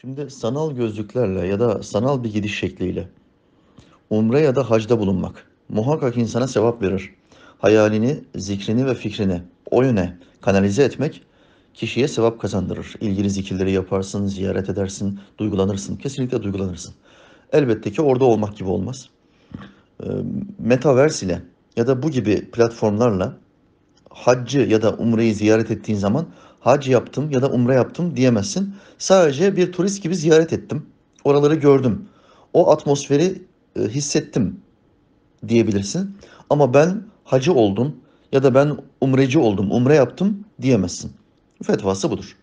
Şimdi sanal gözlüklerle ya da sanal bir gidiş şekliyle umre ya da hacda bulunmak muhakkak insana sevap verir. Hayalini, zikrini ve fikrini o yöne kanalize etmek kişiye sevap kazandırır. İlgili zikirleri yaparsın, ziyaret edersin, duygulanırsın. Kesinlikle duygulanırsın. Elbette ki orada olmak gibi olmaz. Ee, metaverse ile ya da bu gibi platformlarla haccı ya da umreyi ziyaret ettiğin zaman hac yaptım ya da umre yaptım diyemezsin. Sadece bir turist gibi ziyaret ettim. Oraları gördüm. O atmosferi e, hissettim diyebilirsin. Ama ben hacı oldum ya da ben umreci oldum, umre yaptım diyemezsin. Fetvası budur.